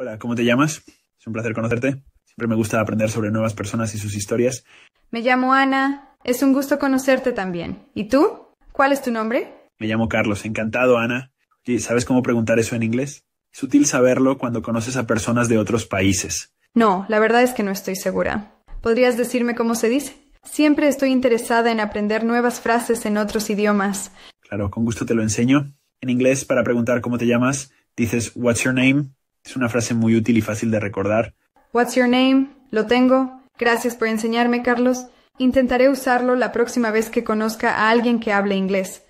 Hola, ¿cómo te llamas? Es un placer conocerte. Siempre me gusta aprender sobre nuevas personas y sus historias. Me llamo Ana. Es un gusto conocerte también. ¿Y tú? ¿Cuál es tu nombre? Me llamo Carlos. Encantado, Ana. ¿sabes cómo preguntar eso en inglés? Es útil saberlo cuando conoces a personas de otros países. No, la verdad es que no estoy segura. ¿Podrías decirme cómo se dice? Siempre estoy interesada en aprender nuevas frases en otros idiomas. Claro, con gusto te lo enseño. En inglés, para preguntar cómo te llamas, dices What's your name? Es una frase muy útil y fácil de recordar. What's your name? Lo tengo. Gracias por enseñarme, Carlos. Intentaré usarlo la próxima vez que conozca a alguien que hable inglés.